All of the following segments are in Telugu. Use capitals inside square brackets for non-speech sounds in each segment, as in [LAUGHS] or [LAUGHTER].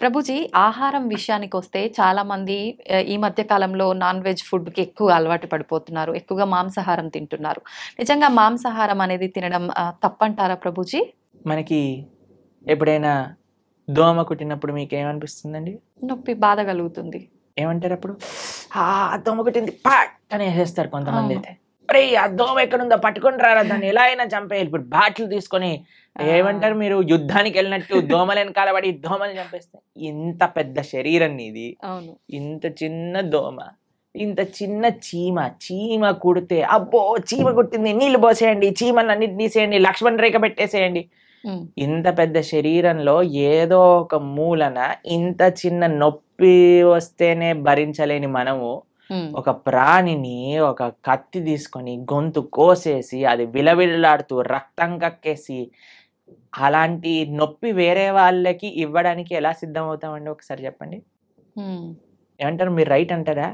ప్రభుజీ ఆహారం విషయానికి వస్తే చాలామంది ఈ మధ్య కాలంలో నాన్ వెజ్ ఫుడ్కి ఎక్కువ అలవాటు పడిపోతున్నారు ఎక్కువగా మాంసాహారం తింటున్నారు నిజంగా మాంసాహారం అనేది తినడం తప్పంటారా ప్రభుజీ మనకి ఎప్పుడైనా దోమ కుట్టినప్పుడు మీకు ఏమనిపిస్తుందండి నొప్పి బాధ కలుగుతుంది ఏమంటారు అప్పుడు దోమ కుట్టింది పాట్ అని వేసేస్తారు కొంతమంది అయితే అరే అర్థం ఎక్కడుందో పట్టుకొని రారా దాన్ని ఎలా అయినా చంపేయాలి ఇప్పుడు బాట్లు తీసుకొని ఏమంటారు మీరు యుద్ధానికి వెళ్ళినట్టు దోమలు వెనకాల పడి దోమలు చంపేస్తాయి ఇంత పెద్ద శరీరం నీది ఇంత చిన్న దోమ ఇంత చిన్న చీమ చీమ కుడితే అబ్బో చీమ కుట్టింది నీళ్లు పోసేయండి చీమలు అన్నిటి తీసేయండి లక్ష్మణ్ రేఖ పెట్టేసేయండి ఇంత పెద్ద శరీరంలో ఏదో ఒక మూలన ఇంత చిన్న నొప్పి వస్తేనే భరించలేని మనము ఒక ప్రాణిని ఒక కత్తి తీసుకొని గొంతు కోసేసి అది విలవిల్లాడుతూ రక్తం కక్కేసి అలాంటి నొప్పి వేరే వాళ్ళకి ఇవ్వడానికి ఎలా సిద్ధమవుతామండి ఒకసారి చెప్పండి ఏమంటారు మీరు రైట్ అంటారా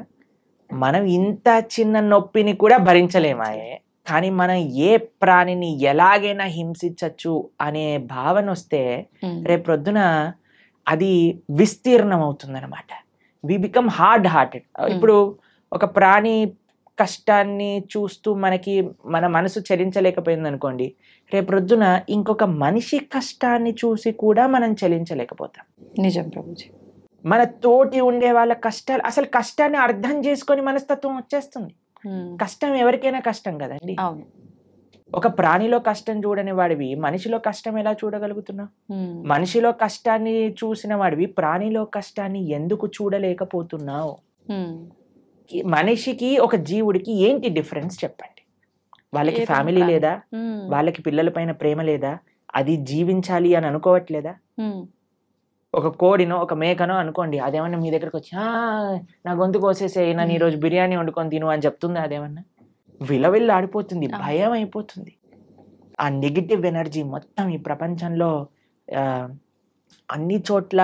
మనం ఇంత చిన్న నొప్పిని కూడా భరించలేమాయే కానీ మనం ఏ ప్రాణిని ఎలాగైనా హింసించచ్చు అనే భావన వస్తే రేపొద్దున అది విస్తీర్ణం అవుతుంది అనమాట వి బికమ్ హార్డ్ హార్టెడ్ ఇప్పుడు ఒక ప్రాణి కష్టాన్ని చూస్తూ మనకి మన మనసు చలించలేకపోయింది అనుకోండి రొద్దున ఇంకొక మనిషి కష్టాన్ని చూసి కూడా మనం చలించలేకపోతాం నిజం ప్రభుజీ మన తోటి ఉండే వాళ్ళ కష్టాలు అసలు కష్టాన్ని అర్థం చేసుకొని మనస్తత్వం వచ్చేస్తుంది కష్టం ఎవరికైనా కష్టం కదండి ఒక ప్రాణిలో కష్టం చూడని వాడివి మనిషిలో కష్టం ఎలా చూడగలుగుతున్నా మనిషిలో కష్టాన్ని చూసిన వాడివి ప్రాణిలో కష్టాన్ని ఎందుకు చూడలేకపోతున్నావు మనిషికి ఒక జీవుడికి ఏంటి డిఫరెన్స్ చెప్పండి వాళ్ళకి ఫ్యామిలీ లేదా వాళ్ళకి పిల్లల పైన ప్రేమ లేదా అది జీవించాలి అని అనుకోవట్లేదా ఒక కోడినో ఒక మేకనో అనుకోండి అదేమన్నా మీ దగ్గరకు వచ్చి నా గొంతు కోసేసే నన్ను ఈరోజు బిర్యానీ వండుకొని తిను అని చెప్తుంది అదేమన్నా విలవిల్లు ఆడిపోతుంది భయం అయిపోతుంది ఆ నెగిటివ్ ఎనర్జీ మొత్తం ఈ ప్రపంచంలో అన్ని చోట్ల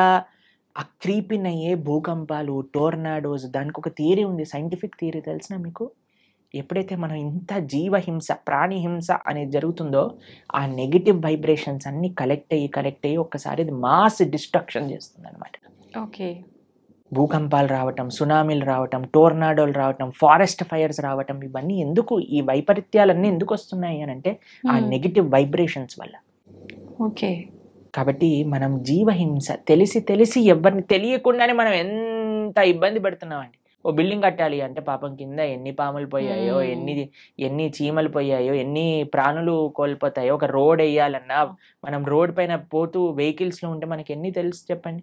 ఆ క్రీపిన్ అయ్యే భూకంపాలు టోర్నాడోస్ దానికి ఒక థియరీ ఉంది సైంటిఫిక్ థియరీ తెలిసిన మీకు ఎప్పుడైతే మనం ఇంత జీవహింస ప్రాణిహింస అనేది జరుగుతుందో ఆ నెగిటివ్ వైబ్రేషన్స్ అన్నీ కలెక్ట్ అయ్యి కలెక్ట్ అయ్యి ఒక్కసారి అది మాస్ డిస్ట్రక్షన్ చేస్తుంది అనమాట ఓకే భూకంపాలు రావటం సునామీలు రావటం టోర్నాడోలు రావటం ఫారెస్ట్ ఫైర్స్ రావటం ఇవన్నీ ఎందుకు ఈ వైపరీత్యాలన్నీ ఎందుకు వస్తున్నాయి అని అంటే ఆ నెగిటివ్ వైబ్రేషన్స్ వల్ల ఓకే కాబట్టి మనం జీవహింస తెలిసి తెలిసి ఎవరిని తెలియకుండానే మనం ఎంత ఇబ్బంది పడుతున్నామండి ఓ బిల్డింగ్ కట్టాలి అంటే పాపం కింద ఎన్ని పాములు పోయాయో ఎన్ని ఎన్ని చీమలు పోయాయో ఎన్ని ప్రాణులు కోల్పోతాయో ఒక రోడ్ వేయాలన్నా మనం రోడ్ పైన పోతూ వెహికల్స్లో ఉంటే మనకి ఎన్ని తెలుసు చెప్పండి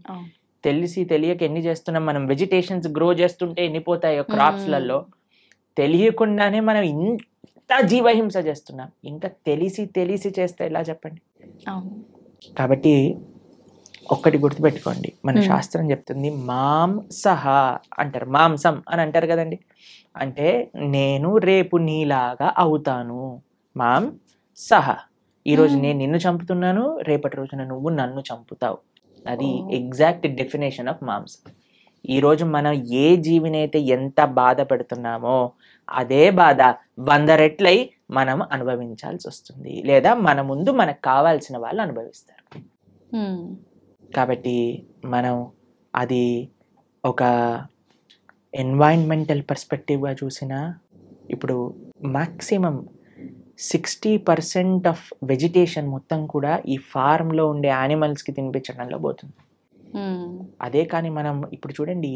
తెలిసి తెలియక ఎన్ని చేస్తున్నాం మనం వెజిటేషన్స్ గ్రో చేస్తుంటే ఎన్ని పోతాయో క్రాప్స్లలో తెలియకుండానే మనం ఇంత జీవహింస చేస్తున్నాం ఇంకా తెలిసి తెలిసి చేస్తే ఎలా చెప్పండి కాబట్టి ఒక్కటి గుర్తుపెట్టుకోండి మన శాస్త్రం చెప్తుంది మాంసహ అంటారు మాంసం అని అంటారు కదండి అంటే నేను రేపు నీలాగా అవుతాను మాం సహ ఈరోజు నేను నిన్ను చంపుతున్నాను రేపటి రోజున నువ్వు నన్ను చంపుతావు అది ఎగ్జాక్ట్ డెఫినేషన్ ఆఫ్ మాంసం ఈరోజు మనం ఏ జీవినైతే ఎంత బాధ పెడుతున్నామో అదే బాధ వంద రెట్లై మనం అనుభవించాల్సి వస్తుంది లేదా మన ముందు మనకు కావాల్సిన వాళ్ళు అనుభవిస్తారు కాబట్టి మనం అది ఒక ఎన్వైర్న్మెంటల్ పర్స్పెక్టివ్గా చూసినా ఇప్పుడు maximum sixty percent of vegetation మొత్తం కూడా ఈ ఫార్మ్లో ఉండే యానిమల్స్కి తినిపించడంలో పోతుంది అదే కానీ మనం ఇప్పుడు చూడండి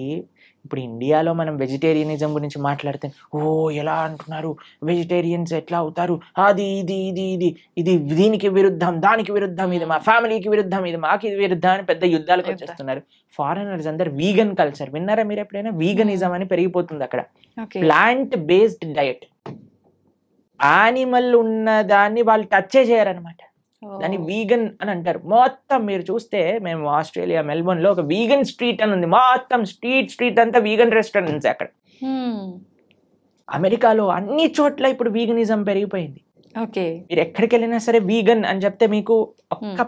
ఇప్పుడు ఇండియాలో మనం వెజిటేరియనిజం గురించి మాట్లాడితే ఓ ఎలా అంటున్నారు వెజిటేరియన్స్ ఎట్లా అవుతారు అది ఇది ఇది ఇది ఇది దీనికి విరుద్ధం దానికి విరుద్ధం ఇది మా ఫ్యామిలీకి విరుద్ధం ఇది మాకు ఇది విరుద్ధం అని పెద్ద యుద్ధాలకు వచ్చేస్తున్నారు ఫారినర్స్ అందరు వీగన్ కల్చర్ విన్నారా మీరు ఎప్పుడైనా వీగనిజం అని పెరిగిపోతుంది అక్కడ ప్లాంట్ బేస్డ్ డయట్ యానిమల్ ఉన్న దాన్ని వాళ్ళు టచ్ చేయరనమాట దాన్ని వీగన్ అని అంటారు మొత్తం మీరు చూస్తే మేము ఆస్ట్రేలియా మెల్బోర్న్ లో ఒక వీగన్ స్ట్రీట్ అని ఉంది మొత్తం స్ట్రీట్ స్ట్రీట్ అంతా వీగన్ రెస్టారెంట్స్ అక్కడ అమెరికాలో అన్ని చోట్ల ఇప్పుడు వీగనిజం పెరిగిపోయింది మీరు ఎక్కడికి వెళ్ళినా సరే వీగన్ అని చెప్తే మీకు ఒక్క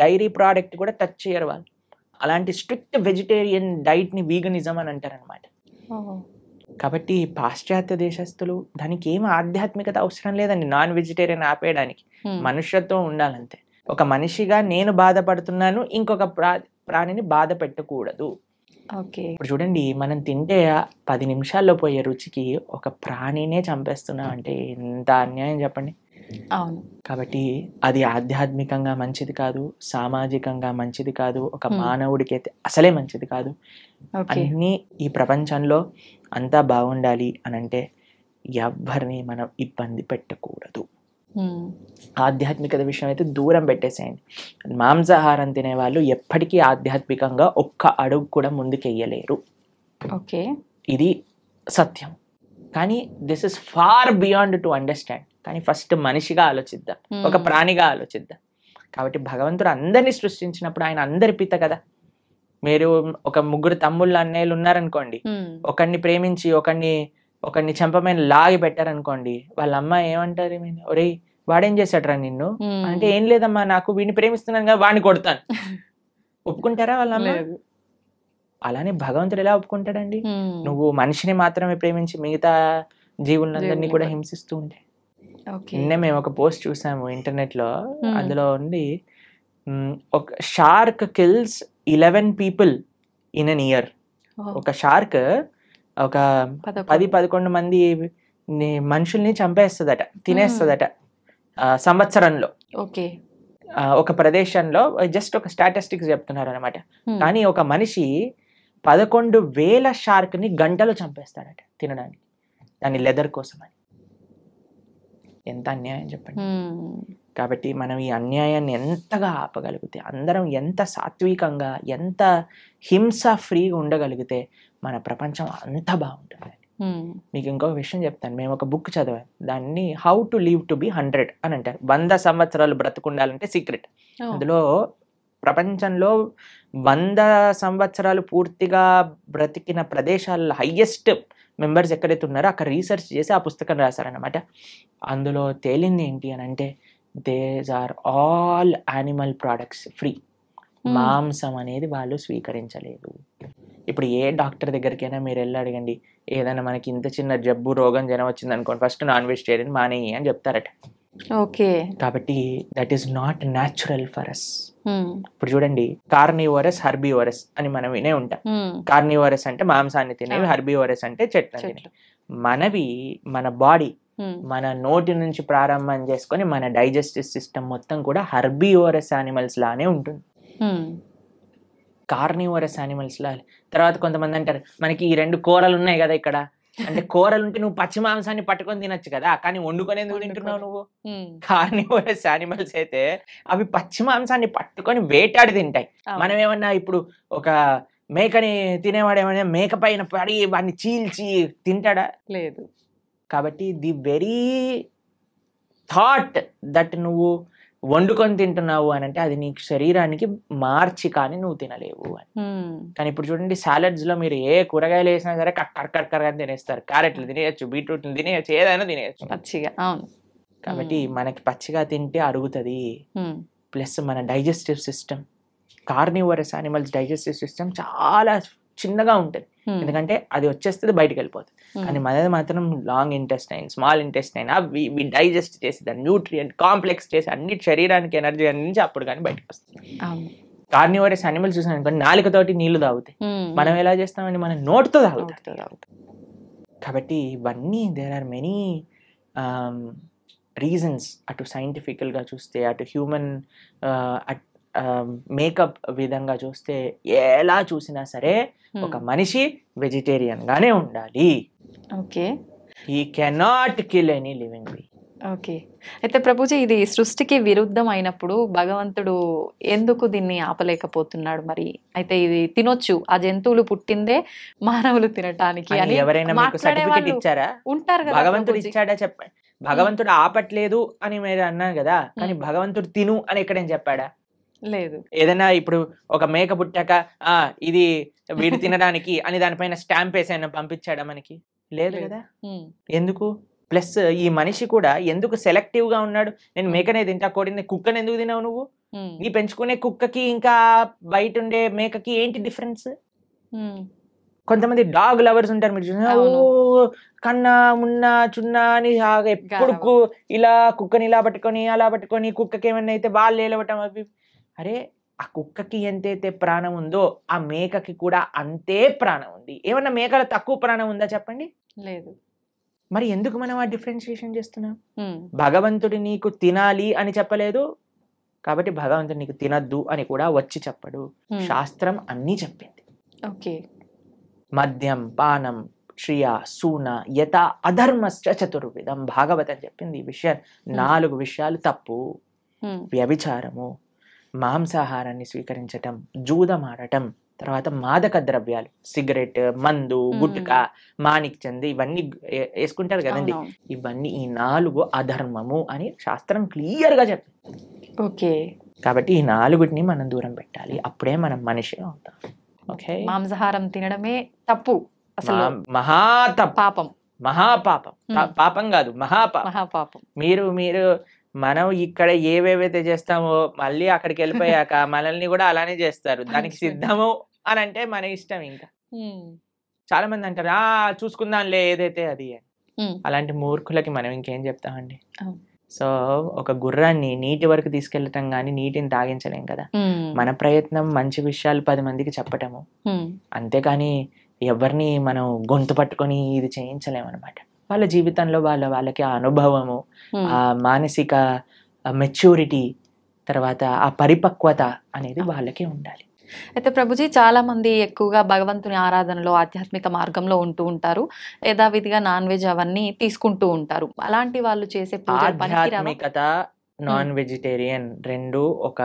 డైరీ ప్రోడక్ట్ కూడా టచ్ చేయరు వాళ్ళు అలాంటి స్ట్రిక్ట్ వెజిటేరియన్ డైట్ ని వీగనిజం అని అంటారు అనమాట కాబట్టి పాశ్చాత్య దేశస్తులు దానికి ఏం ఆధ్యాత్మికత అవసరం లేదండి నాన్ వెజిటేరియన్ ఆపేయడానికి మనుష్యత్వం ఉండాలంతే ఒక మనిషిగా నేను బాధపడుతున్నాను ఇంకొక ప్రా ప్రాణిని బాధ పెట్టకూడదు ఓకే ఇప్పుడు చూడండి మనం తింటే పది నిమిషాల్లో పోయే రుచికి ఒక ప్రాణినే చంపేస్తున్నాం అంటే ఎంత అన్యాయం చెప్పండి అవును కాబట్టి అది ఆధ్యాత్మికంగా మంచిది కాదు సామాజికంగా మంచిది కాదు ఒక మానవుడికి అయితే అసలే మంచిది కాదు అన్ని ఈ ప్రపంచంలో అంతా బాగుండాలి అని అంటే ఎవరిని మనం ఇబ్బంది పెట్టకూడదు ఆధ్యాత్మికత విషయం అయితే దూరం పెట్టేసేయండి మాంసాహారం తినే వాళ్ళు ఎప్పటికీ ఆధ్యాత్మికంగా ఒక్క అడుగు కూడా ముందుకెయ్యలేరు ఓకే ఇది సత్యం కానీ this is far beyond to understand కానీ ఫస్ట్ మనిషిగా ఆలోచిద్దాం ఒక ప్రాణిగా ఆలోచిద్దాం కాబట్టి భగవంతుడు అందరినీ సృష్టించినప్పుడు ఆయన అందరి పిత కదా మీరు ఒక ముగ్గురు తమ్ముళ్ళు అన్నయ్యలు ఉన్నారనుకోండి ఒకరిని ప్రేమించి ఒకరిని ఒకరిని చంపమైన లాగి పెట్టారనుకోండి వాళ్ళ అమ్మ ఏమంటారు ఒరే వాడేం చేశాడరా నిన్ను అంటే ఏం లేదమ్మా నాకు వీడిని ప్రేమిస్తున్నాను కదా వాడిని కొడతాను [LAUGHS] ఒప్పుకుంటారా వాళ్ళ అమ్మ అలానే భగవంతుడు ఎలా ఒప్పుకుంటాడండి నువ్వు మనిషిని మాత్రమే ప్రేమించి మిగతా జీవులందరినీ కూడా హింసిస్తూ ఉంటే నిన్న మేము ఒక పోస్ట్ చూసాము ఇంటర్నెట్ లో అందులో ఉండి ఒక shark kills eleven people in an year ఒక షార్క్ ఒక పది పదకొండు మంది మనుషుల్ని చంపేస్తుందట తినేస్తుందట hmm. సంవత్సరంలో ఓకే ఒక ప్రదేశంలో జస్ట్ ఒక స్టాటిస్టిక్స్ చెప్తున్నారు అనమాట hmm. కానీ ఒక మనిషి పదకొండు వేల షార్క్ ని గంటలో చంపేస్తాడట తినడానికి దాని లెదర్ కోసం అని ఎంత అన్యాయం చెప్పండి hmm. కాబట్టి మనం ఈ అన్యాయాన్ని ఎంతగా ఆపగలిగితే అందరం ఎంత సాత్వికంగా ఎంత హింస ఫ్రీగా ఉండగలిగితే మన ప్రపంచం అంత బాగుంటుంది మీకు ఇంకొక విషయం చెప్తాను మేము ఒక బుక్ చదివాం దాన్ని how to live to be hundred అని అంటారు వంద సంవత్సరాలు బ్రతుకుండాలంటే సీక్రెట్ అందులో ప్రపంచంలో వంద సంవత్సరాలు పూర్తిగా బ్రతికిన ప్రదేశాల్లో హయ్యెస్ట్ మెంబర్స్ ఎక్కడైతే ఉన్నారో అక్కడ రీసెర్చ్ చేసి ఆ పుస్తకం రాశారనమాట అందులో తేలింది ఏంటి అని అంటే these are all animal products free మాంసం అనేది వాళ్ళు స్వీకరించలేదు ఇప్పుడు ఏ డాక్టర్ దగ్గరికైనా మీరు వెళ్ళి అడగండి ఏదైనా మనకి ఇంత చిన్న జబ్బు రోగం జనం వచ్చింది అనుకోండి ఫస్ట్ నాన్ వెజిటేరియన్ మానేయి అని చెప్తారట ఓకే కాబట్టి that is not natural for us ఇప్పుడు చూడండి కార్నివోరస్ హర్బీవోరస్ అని మనం వినే ఉంటాం కార్నివోరస్ hmm. అంటే మాంసాన్ని తినేవి హర్బీవోరస్ అంటే చెట్లు మనవి మన బాడీ Hmm. మన నోటి నుంచి ప్రారంభం చేసుకొని మన డైజెస్టివ్ సిస్టమ్ మొత్తం కూడా హర్బీఓరస్ యానిమల్స్ లానే ఉంటుంది hmm. కార్నివరస్ యానిమల్స్ లా తర్వాత కొంతమంది అంటారు మనకి ఈ రెండు కూరలు ఉన్నాయి కదా ఇక్కడ అంటే కూరలు ఉంటే నువ్వు పచ్చి మాంసాన్ని పట్టుకొని తినొచ్చు కదా కానీ వండుకునేందుకు తింటున్నావు నువ్వు hmm. కార్నివరస్ యానిమల్స్ అయితే అవి పచ్చి మాంసాన్ని పట్టుకొని వేటాడి తింటాయి మనం ఏమన్నా ఇప్పుడు ఒక మేకని తినేవాడు ఏమైనా మేక పైన పడి వాడిని చీల్చి తింటాడా లేదు కాబట్టి ది వెరీ థాట్ దట్ నువ్వు వండుకొని తింటున్నావు అని అంటే అది నీ శరీరానికి మార్చి కానీ నువ్వు తినలేవు అని hmm. కానీ ఇప్పుడు చూడండి సాలడ్స్ లో మీరు ఏ కూరగాయలు వేసినా సరే కక్కర్ కక్కర్ కానీ తినేస్తారు క్యారెట్లు తినేయచ్చు బీట్రూట్లు తినేయచ్చు ఏదైనా తినేయచ్చు పచ్చిగా కాబట్టి hmm. మనకి పచ్చిగా తింటే అరుగుతుంది hmm. ప్లస్ మన digestive system carnivorous animals digestive system చాలా చిన్నగా ఉంటుంది ఎందుకంటే అది వచ్చేస్తుంది బయటకు వెళ్ళిపోతుంది Hmm. కానీ మనది మాత్రం లాంగ్ ఇంటెస్టైన్ స్మాల్ ఇంటెస్టైన్ అవి డైజెస్ట్ చేసి దాన్ని న్యూట్రియంట్ కాంప్లెక్స్ చేసి అన్ని శరీరానికి ఎనర్జీ అందించి అప్పుడు కానీ బయటకు వస్తుంది కార్నివరస్ అనిమల్స్ చూసాం అనుకోండి నాలుకతోటి నీళ్లు తాగుతాయి hmm. మనం ఎలా చేస్తామని మన నోటితో తాగుతాయి కాబట్టి ఇవన్నీ దేర్ ఆర్ మెనీ రీజన్స్ అటు సైంటిఫికల్గా చూస్తే అటు హ్యూమన్ మేకప్ uh, um, విధంగా చూస్తే ఎలా చూసినా సరే hmm. ఒక మనిషి వెజిటేరియన్గానే ఉండాలి okay we cannot kill any living బీ ఓకే అయితే ప్రభుజీ ఇది సృష్టికి విరుద్ధం అయినప్పుడు భగవంతుడు ఎందుకు దీన్ని ఆపలేకపోతున్నాడు మరి అయితే ఇది తినొచ్చు ఆ జంతువులు పుట్టిందే మానవులు తినటానికి అని ఎవరైనా సర్టిఫికెట్ ఇచ్చారా ఉంటారు కదా భగవంతుడు ఇచ్చాడా చెప్పండి భగవంతుడు ఆపట్లేదు అని మీరు అన్నారు కదా కానీ భగవంతుడు తిను అని ఎక్కడైనా చెప్పాడా లేదు ఏదైనా ఇప్పుడు ఒక మేక పుట్టాక ఆ ఇది వీడు తినడానికి అని దానిపైన స్టాంప్ వేసైనా పంపించాడా మనకి లేదు కదా ఎందుకు ప్లస్ ఈ మనిషి కూడా ఎందుకు సెలెక్టివ్ గా ఉన్నాడు నేను మేకనే తింటా కోడిని కుక్కని ఎందుకు తినావు నువ్వు ఈ పెంచుకునే కుక్కకి ఇంకా బయట ఉండే మేకకి ఏంటి డిఫరెన్స్ కొంతమంది డాగ్ లవర్స్ ఉంటారు మీరు చూసిన కన్నా మున్నా చున్నా అని ఎప్పుడు ఇలా కుక్కని ఇలా పట్టుకొని అలా పట్టుకొని కుక్కకి ఏమైనా అయితే వాళ్ళు లేలవటం అవి అరే ఆ కుక్కకి ఎంతైతే ప్రాణం ఉందో ఆ మేకకి కూడా అంతే ప్రాణం ఉంది ఏమన్నా మేకల తక్కువ ప్రాణం ఉందా చెప్పండి లేదు మరి ఎందుకు మనం ఆ డిఫరెన్షియేషన్ చేస్తున్నాం భగవంతుడి నీకు తినాలి అని చెప్పలేదు కాబట్టి భగవంతుడు నీకు తినద్దు అని కూడా వచ్చి చెప్పడు శాస్త్రం అన్నీ చెప్పింది ఓకే మద్యం పానం శ్రియ సూన యత అధర్మశ్చ చతుర్విధం భాగవతం చెప్పింది ఈ విషయం నాలుగు విషయాలు తప్పు వ్యభిచారము మాంసాహారాన్ని స్వీకరించటం జూదమాడటం తర్వాత మాదక ద్రవ్యాలు సిగరెట్ మందు గుట్కా మాణిక్ చంద్ ఇవన్నీ వేసుకుంటారు కదండి ఇవన్నీ ఈ నాలుగు అధర్మము అని శాస్త్రం క్లియర్ గా చెప్తుంది ఓకే కాబట్టి ఈ నాలుగుని మనం దూరం పెట్టాలి అప్పుడే మనం మనిషి అవుతాం ఓకే మాంసాహారం తినడమే తప్పు అసలు మహా పాపం మహాపాపం పాపం కాదు మహాపాపం మీరు మీరు మనం ఇక్కడ ఏవేవైతే చేస్తామో మళ్ళీ అక్కడికి వెళ్ళిపోయాక [LAUGHS] మనల్ని కూడా అలానే చేస్తారు దానికి సిద్ధము అని అంటే మన ఇష్టం ఇంకా చాలా మంది అంటారు ఆ చూసుకుందాంలే ఏదైతే అది అలాంటి మూర్ఖులకి మనం ఇంకేం చెప్తామండి సో ఒక గుర్రాన్ని నీటి వరకు తీసుకెళ్ళటం కానీ నీటిని తాగించలేం కదా మన ప్రయత్నం మంచి విషయాలు పది మందికి చెప్పటము అంతేకాని ఎవరిని మనం గొంతు పట్టుకొని ఇది చేయించలేము అనమాట వాళ్ళ జీవితంలో వాళ్ళ వాళ్ళకి ఆ అనుభవము ఆ మానసిక మెచ్యూరిటీ తర్వాత ఆ పరిపక్వత అనేది వాళ్ళకే ఉండాలి అయితే ప్రభుజీ మంది ఎక్కువగా భగవంతుని ఆరాధనలో ఆధ్యాత్మిక మార్గంలో ఉంటూ ఉంటారు యథావిధిగా నాన్ వెజ్ అవన్నీ తీసుకుంటూ ఉంటారు అలాంటి వాళ్ళు చేసే ఆధ్యాత్మికత నాన్ వెజిటేరియన్ రెండు ఒక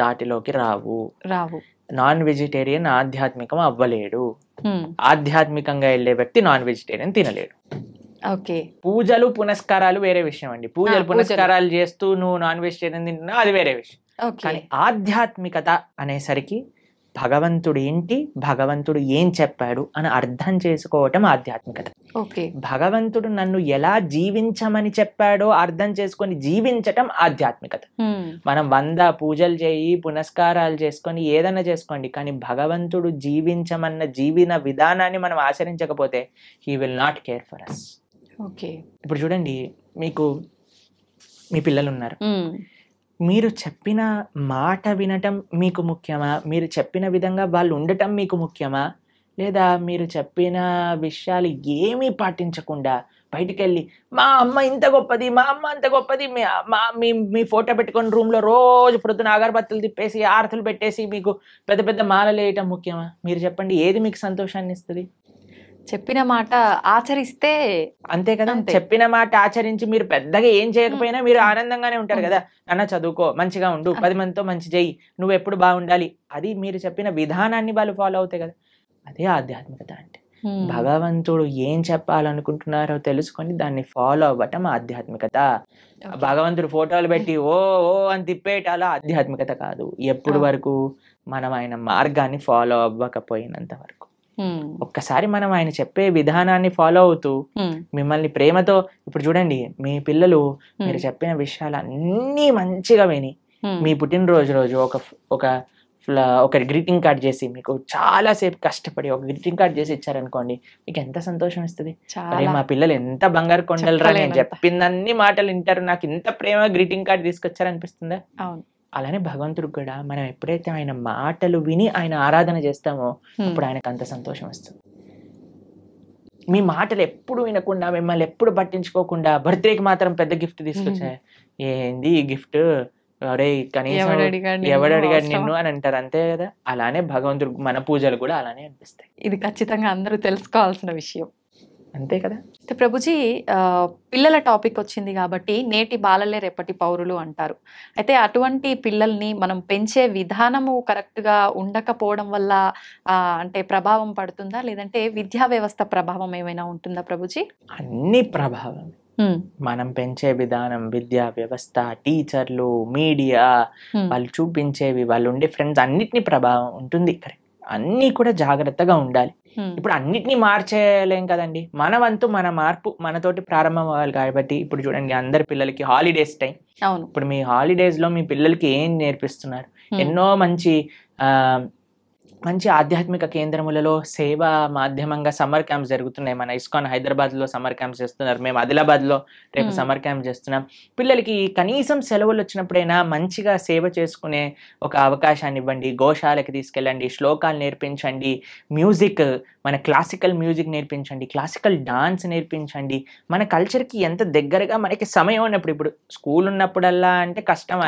దాటిలోకి రావు రావు నాన్ వెజిటేరియన్ ఆధ్యాత్మికం అవ్వలేడు ఆధ్యాత్మికంగా వెళ్ళే వ్యక్తి నాన్ వెజిటేరియన్ తినలేడు ఓకే పూజలు పునస్కారాలు వేరే విషయం అండి పూజలు పునస్కారాలు చేస్తూ నువ్వు నాన్ వెజిటేరియన్ తింటున్నా అది వేరే విషయం కానీ ఆధ్యాత్మికత అనేసరికి భగవంతుడు ఏంటి భగవంతుడు ఏం చెప్పాడు అని అర్థం చేసుకోవటం ఆధ్యాత్మికత ఓకే భగవంతుడు నన్ను ఎలా జీవించమని చెప్పాడో అర్థం చేసుకొని జీవించటం ఆధ్యాత్మికత మనం వంద పూజలు చేయి పునస్కారాలు చేసుకొని ఏదైనా చేసుకోండి కానీ భగవంతుడు జీవించమన్న జీవిన విధానాన్ని మనం ఆచరించకపోతే he will not care for us okay ఇప్పుడు చూడండి మీకు మీ పిల్లలు ఉన్నారు మీరు చెప్పిన మాట వినటం మీకు ముఖ్యమా మీరు చెప్పిన విధంగా వాళ్ళు ఉండటం మీకు ముఖ్యమా లేదా మీరు చెప్పిన విషయాలు ఏమీ పాటించకుండా బయటికి వెళ్ళి మా అమ్మ ఇంత గొప్పది మా అమ్మ అంత గొప్పది మా మీ మీ ఫోటో పెట్టుకొని రూమ్లో రోజు ప్రొద్దున అగరబత్తులు తిప్పేసి ఆరతులు పెట్టేసి మీకు పెద్ద పెద్ద మాలలు వేయటం ముఖ్యమా మీరు చెప్పండి ఏది మీకు సంతోషాన్ని ఇస్తుంది చెప్పిన మాట ఆచరిస్తే అంతే కదా చెప్పిన మాట ఆచరించి మీరు పెద్దగా ఏం చేయకపోయినా మీరు ఆనందంగానే ఉంటారు కదా అన్న చదువుకో మంచిగా ఉండు పది మందితో మంచి చేయి నువ్వు ఎప్పుడు బాగుండాలి అది మీరు చెప్పిన విధానాన్ని వాళ్ళు ఫాలో అవుతాయి కదా అదే ఆధ్యాత్మికత అంటే భగవంతుడు ఏం చెప్పాలనుకుంటున్నారో తెలుసుకొని దాన్ని ఫాలో అవ్వటం ఆధ్యాత్మికత భగవంతుడు ఫోటోలు పెట్టి ఓ ఓ అని తిప్పేట అలా ఆధ్యాత్మికత కాదు ఎప్పుడు వరకు మనం ఆయన మార్గాన్ని ఫాలో అవ్వకపోయినంత వరకు ఒక్కసారి మనం ఆయన చెప్పే విధానాన్ని ఫాలో అవుతూ మిమ్మల్ని ప్రేమతో ఇప్పుడు చూడండి మీ పిల్లలు మీరు చెప్పిన విషయాలు అన్ని మంచిగా విని మీ పుట్టినరోజు రోజు ఒక ఒక ఒక గ్రీటింగ్ కార్డ్ చేసి మీకు చాలా సేపు కష్టపడి ఒక గ్రీటింగ్ కార్డ్ చేసి ఇచ్చారనుకోండి మీకు ఎంత సంతోషం ఇస్తుంది అరే మా పిల్లలు ఎంత బంగారు కొండలరా నేను చెప్పిందన్ని మాటలు వింటారు నాకు ఇంత ప్రేమ గ్రీటింగ్ కార్డ్ తీసుకొచ్చారనిపిస్తుందా అవును అలానే భగవంతుడు కూడా మనం ఎప్పుడైతే ఆయన మాటలు విని ఆయన ఆరాధన చేస్తామో అప్పుడు ఆయనకు అంత సంతోషం వస్తుంది మీ మాటలు ఎప్పుడు వినకుండా మిమ్మల్ని ఎప్పుడు పట్టించుకోకుండా బర్త్డేకి మాత్రం పెద్ద గిఫ్ట్ తీసుకొచ్చా ఏంది ఈ గిఫ్ట్ అరే కనీసం అడిగాడు నిన్ను అని అంటారు అంతే కదా అలానే భగవంతుడు మన పూజలు కూడా అలానే అనిపిస్తాయి ఇది ఖచ్చితంగా అందరూ తెలుసుకోవాల్సిన విషయం అంతే కదా ప్రభుజీ పిల్లల టాపిక్ వచ్చింది కాబట్టి నేటి బాలలే రేపటి పౌరులు అంటారు అయితే అటువంటి పిల్లల్ని మనం పెంచే విధానము కరెక్ట్గా ఉండకపోవడం వల్ల అంటే ప్రభావం పడుతుందా లేదంటే విద్యా వ్యవస్థ ప్రభావం ఏమైనా ఉంటుందా ప్రభుజీ అన్ని ప్రభావం మనం పెంచే విధానం విద్యా వ్యవస్థ టీచర్లు మీడియా వాళ్ళు చూపించేవి వాళ్ళు ఉండే ఫ్రెండ్స్ అన్నిటినీ ప్రభావం ఉంటుంది ఇక్కడ అన్నీ కూడా జాగ్రత్తగా ఉండాలి ఇప్పుడు అన్నిటినీ మార్చేయలేం కదండి మన వంతు మన మార్పు మనతోటి ప్రారంభం అవ్వాలి కాబట్టి ఇప్పుడు చూడండి అందరి పిల్లలకి హాలిడేస్ టైం ఇప్పుడు మీ హాలిడేస్ లో మీ పిల్లలకి ఏం నేర్పిస్తున్నారు ఎన్నో మంచి మంచి ఆధ్యాత్మిక కేంద్రములలో సేవ మాధ్యమంగా సమ్మర్ క్యాంప్స్ జరుగుతున్నాయి మన ఇస్కాన్ హైదరాబాద్లో సమ్మర్ క్యాంప్స్ చేస్తున్నారు మేము ఆదిలాబాద్లో రేపు సమ్మర్ క్యాంప్ చేస్తున్నాం పిల్లలకి కనీసం సెలవులు వచ్చినప్పుడైనా మంచిగా సేవ చేసుకునే ఒక అవకాశాన్ని ఇవ్వండి గోశాలకి తీసుకెళ్ళండి శ్లోకాలు నేర్పించండి మ్యూజిక్ మన క్లాసికల్ మ్యూజిక్ నేర్పించండి క్లాసికల్ డాన్స్ నేర్పించండి మన కల్చర్కి ఎంత దగ్గరగా మనకి సమయం ఉన్నప్పుడు ఇప్పుడు స్కూల్ ఉన్నప్పుడల్లా అంటే కష్టం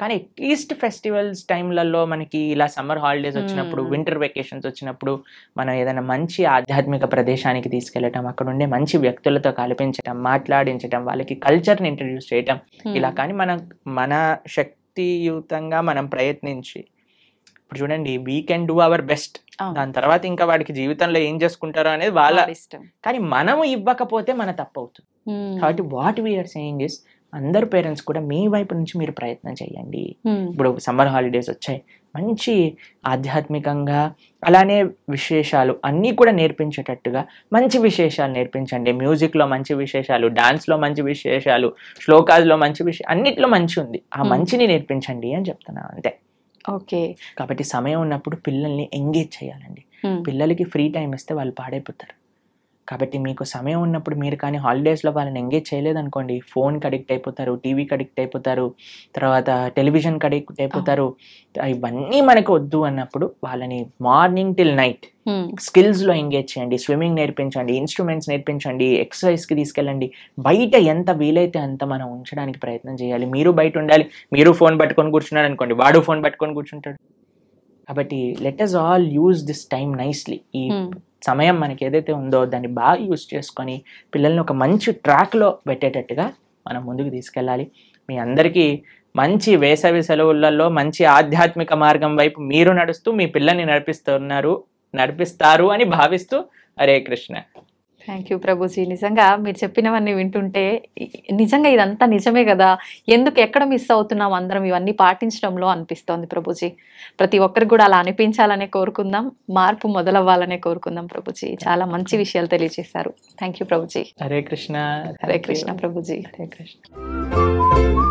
కానీ అట్లీస్ట్ ఫెస్టివల్స్ టైంలలో మనకి ఇలా సమ్మర్ హాలిడేస్ hmm. వచ్చినప్పుడు వింటర్ వెకేషన్స్ వచ్చినప్పుడు మనం ఏదైనా మంచి ఆధ్యాత్మిక ప్రదేశానికి తీసుకెళ్ళటం అక్కడ ఉండే మంచి వ్యక్తులతో కల్పించటం మాట్లాడించటం వాళ్ళకి కల్చర్ని ఇంట్రడ్యూస్ చేయటం hmm. ఇలా కానీ మనం మన శక్తియుతంగా మనం ప్రయత్నించి ఇప్పుడు చూడండి we can do our best దాని తర్వాత ఇంకా వాడికి జీవితంలో ఏం చేసుకుంటారో అనేది వాళ్ళ ఇష్టం కానీ మనం ఇవ్వకపోతే మన తప్పు అవుతుంది hmm. కాబట్టి వాట్ వీఆర్ సెయింగ్ ఇస్ అందరు పేరెంట్స్ కూడా మీ వైపు నుంచి మీరు ప్రయత్నం చేయండి ఇప్పుడు సమ్మర్ హాలిడేస్ వచ్చాయి మంచి ఆధ్యాత్మికంగా అలానే విశేషాలు అన్నీ కూడా నేర్పించేటట్టుగా మంచి విశేషాలు నేర్పించండి మ్యూజిక్లో మంచి విశేషాలు డాన్స్లో మంచి విశేషాలు శ్లోకాల్లో మంచి విషయాలు అన్నిట్లో మంచి ఉంది ఆ మంచిని నేర్పించండి అని చెప్తున్నాను అంతే ఓకే కాబట్టి సమయం ఉన్నప్పుడు పిల్లల్ని ఎంగేజ్ చేయాలండి పిల్లలకి ఫ్రీ టైం ఇస్తే వాళ్ళు పాడైపోతారు కాబట్టి మీకు సమయం ఉన్నప్పుడు మీరు కానీ హాలిడేస్లో వాళ్ళని ఎంగేజ్ చేయలేదనుకోండి ఫోన్కి అడిక్ట్ అయిపోతారు టీవీకి అడిక్ట్ అయిపోతారు తర్వాత టెలివిజన్కి అడిక్ట్ అయిపోతారు ఇవన్నీ మనకు వద్దు అన్నప్పుడు వాళ్ళని మార్నింగ్ టిల్ నైట్ స్కిల్స్లో ఎంగేజ్ చేయండి స్విమ్మింగ్ నేర్పించండి ఇన్స్ట్రుమెంట్స్ నేర్పించండి ఎక్సర్సైజ్కి తీసుకెళ్ళండి బయట ఎంత వీలైతే అంత మనం ఉంచడానికి ప్రయత్నం చేయాలి మీరు బయట ఉండాలి మీరు ఫోన్ పట్టుకొని కూర్చున్నారు అనుకోండి వాడు ఫోన్ పట్టుకొని కూర్చుంటాడు కాబట్టి let us all use this time nicely ఈ సమయం మనకి ఏదైతే ఉందో దాన్ని బాగా యూజ్ చేసుకొని పిల్లల్ని ఒక మంచి ట్రాక్లో పెట్టేటట్టుగా మనం ముందుకు తీసుకెళ్ళాలి మీ అందరికీ మంచి వేసవి సెలవులలో మంచి ఆధ్యాత్మిక మార్గం వైపు మీరు నడుస్తూ మీ పిల్లల్ని నడిపిస్తున్నారు నడిపిస్తారు అని భావిస్తూ హరే కృష్ణ థ్యాంక్ యూ ప్రభుజీ నిజంగా మీరు చెప్పినవన్నీ వింటుంటే నిజంగా ఇదంతా నిజమే కదా ఎందుకు ఎక్కడ మిస్ అవుతున్నాం అందరం ఇవన్నీ పాటించడంలో అనిపిస్తోంది ప్రభుజీ ప్రతి ఒక్కరికి కూడా అలా అనిపించాలనే కోరుకుందాం మార్పు మొదలవ్వాలనే కోరుకుందాం ప్రభుజీ చాలా మంచి విషయాలు తెలియజేశారు థ్యాంక్ యూ ప్రభుజీ హరే కృష్ణ హరే కృష్ణ ప్రభుజీ హరే కృష్ణ